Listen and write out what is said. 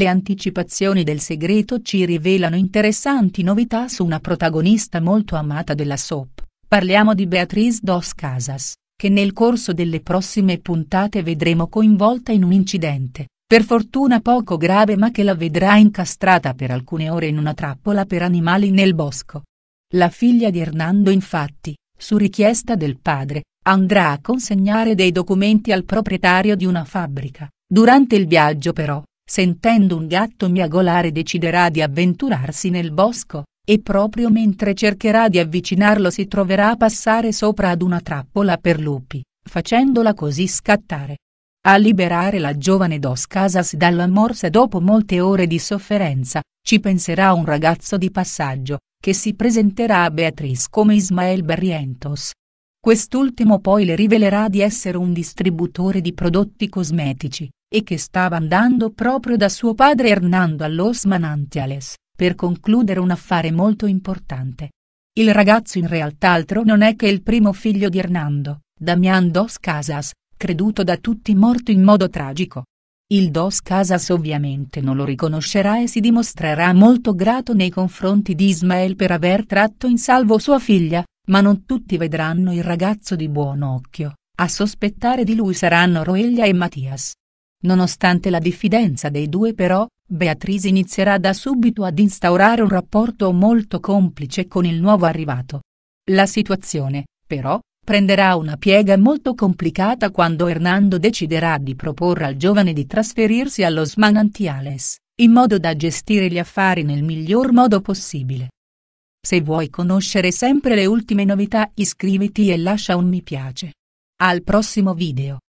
Le anticipazioni del segreto ci rivelano interessanti novità su una protagonista molto amata della soap. Parliamo di Beatriz Dos Casas, che nel corso delle prossime puntate vedremo coinvolta in un incidente, per fortuna poco grave ma che la vedrà incastrata per alcune ore in una trappola per animali nel bosco. La figlia di Hernando infatti, su richiesta del padre, andrà a consegnare dei documenti al proprietario di una fabbrica. Durante il viaggio però, sentendo un gatto miagolare deciderà di avventurarsi nel bosco, e proprio mentre cercherà di avvicinarlo si troverà a passare sopra ad una trappola per lupi, facendola così scattare. A liberare la giovane Dos Casas dalla morsa dopo molte ore di sofferenza, ci penserà un ragazzo di passaggio, che si presenterà a Beatrice come Ismael Barrientos. Quest'ultimo poi le rivelerà di essere un distributore di prodotti cosmetici, e che stava andando proprio da suo padre Hernando a Los Manantiales, per concludere un affare molto importante. Il ragazzo in realtà altro non è che il primo figlio di Hernando, Damián Dos Casas, creduto da tutti morto in modo tragico. Il Dos Casas ovviamente non lo riconoscerà e si dimostrerà molto grato nei confronti di Ismael per aver tratto in salvo sua figlia, ma non tutti vedranno il ragazzo di buon occhio, a sospettare di lui saranno Roelia e Mattias. Nonostante la diffidenza dei due però, Beatrice inizierà da subito ad instaurare un rapporto molto complice con il nuovo arrivato. La situazione, però, prenderà una piega molto complicata quando Hernando deciderà di proporre al giovane di trasferirsi allo Smanantiales, in modo da gestire gli affari nel miglior modo possibile. Se vuoi conoscere sempre le ultime novità iscriviti e lascia un mi piace. Al prossimo video.